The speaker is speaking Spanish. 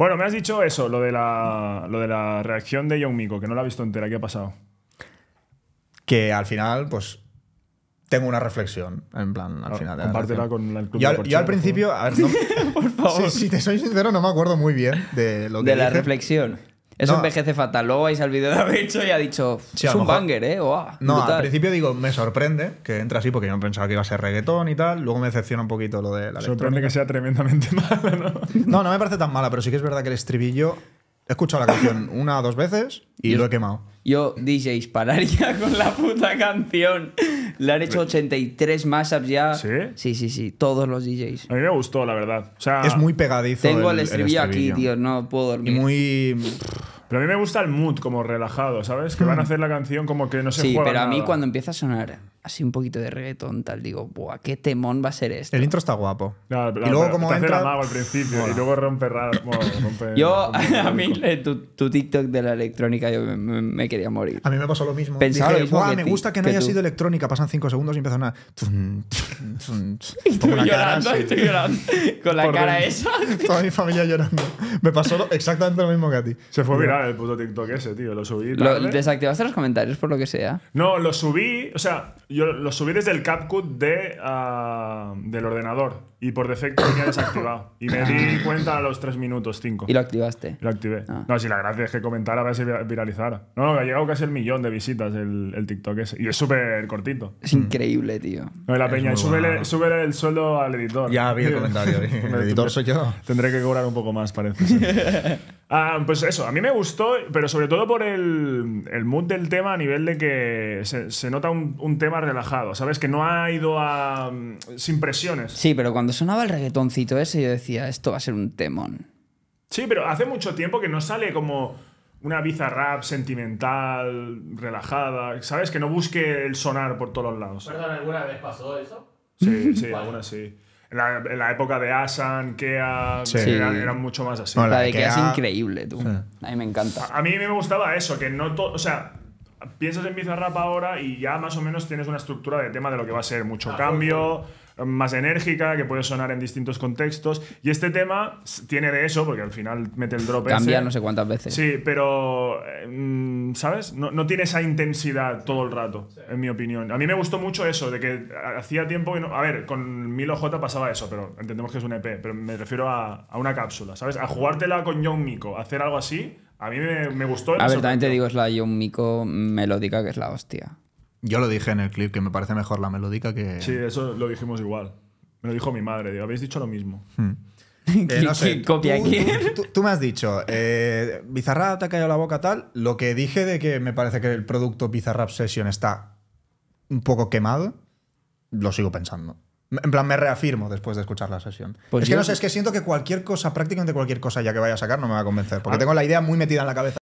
Bueno, me has dicho eso, lo de la, lo de la reacción de Young Miko, que no la he visto entera. ¿Qué ha pasado? Que al final, pues tengo una reflexión, en plan, al ah, final. Compártela con el club. Yo, al, yo al principio, a ver, por favor. Si, te soy sincero, no me acuerdo muy bien de lo que. De la reflexión. Eso un envejece fatal. Luego vais al vídeo de hecho y ha dicho, es un banger, ¿eh? no, al principio digo, me sorprende que entra así porque yo no pensaba que iba a ser reggaetón y tal. Luego me decepciona un poquito lo de la Sorprende que sea tremendamente malo, ¿no? No, no me parece tan mala, pero sí que es verdad que el estribillo... He escuchado la canción una o dos veces y lo he quemado. Yo, DJs, pararía con la puta canción. Le han hecho 83 mashups ya. ¿Sí? Sí, sí, sí. Todos los DJs. A mí me gustó, la verdad. O sea, es muy pegadizo. Tengo el, aquí, tío. No puedo dormir. Y muy. Pero a mí me gusta el mood como relajado, ¿sabes? Que hmm. van a hacer la canción como que no se sí, juega pero a mí cuando empieza a sonar así un poquito de reggaetón, tal, digo, buah, qué temón va a ser esto. El intro está guapo. y luego como entra... al principio y luego rompe raro. yo, a mí, tu, tu, TikTok de la electrónica, yo me, quería morir. A mí me pasó lo mismo. Pensaba Dije, me gusta que no haya sido electrónica. Pasan 5 segundos y empiezan a... Estoy tú llorando, y estoy llorando. Con la cara esa. Toda mi familia llorando. Me pasó exactamente lo mismo que a ti. Se fue viral el puto TikTok ese, tío. Lo subí. Lo, ¿Desactivaste los comentarios por lo que sea? No, lo subí. O sea, yo lo subí desde el CapCut de, ah, del ordenador y por defecto tenía desactivado. Y me di cuenta a los 3 minutos 5. ¿Y lo activaste? Lo activé. Ah. No, si la gracia es que comentara, a ver si viralizara. No, no, ha llegado casi el millón de visitas el, TikTok ese. Y es súper cortito. Es increíble, tío. No, la peña, súbele, el sueldo al editor. Ya vi el comentario. el editor soy yo. Tendré que cobrar un poco más, parece. Ah, pues eso, a mí me gustó, pero sobre todo por el, mood del tema a nivel de que se, nota un tema relajado, ¿sabes? Que no ha ido a. Mm, sin presiones. Sí, pero cuando sonaba el reggaetoncito ese, yo decía, esto va a ser un temón. Sí, pero hace mucho tiempo que no sale como una bizarrap sentimental, relajada, ¿sabes? Que no busque el sonar por todos los lados. alguna vez pasó eso? Sí, sí, alguna sí. En la, época de Asan, Kea, eran, mucho más así. la, de Kea, es increíble, tú. A mí me encanta. a, mí me gustaba eso, que no todo. O sea, piensas en Bizarrap ahora y ya más o menos tienes una estructura de tema de lo que va a ser mucho ah, cambio, más enérgica, que puede sonar en distintos contextos. Y este tema tiene de eso, porque al final mete el drop. Cambia no sé cuántas veces. Sí, pero, mm, ¿sabes? No, tiene esa intensidad todo el rato, en mi opinión. A mí me gustó mucho eso, de que hacía tiempo A ver, con Milo J pasaba eso, pero entendemos que es un EP, pero me refiero a, una cápsula, ¿sabes? A jugártela con John Miko, hacer algo así a mí me, gustó. A ver, también te digo, es la Mico melódica, que es la hostia. Yo lo dije en el clip, que me parece mejor la melódica que. Sí, eso lo dijimos igual. Me lo dijo mi madre, habéis dicho lo mismo. Hmm. Eh, no sé, copia tú, tú, me has dicho, eh, Bizarra te ha caído la boca tal. Lo que dije de que me parece que el producto Bizarrap Session está un poco quemado, lo sigo pensando. En plan, me reafirmo después de escuchar la sesión. Pues es que no sé, es que siento que cualquier cosa, prácticamente cualquier cosa ya que vaya a sacar, no me va a convencer. Porque ah. tengo la idea muy metida en la cabeza.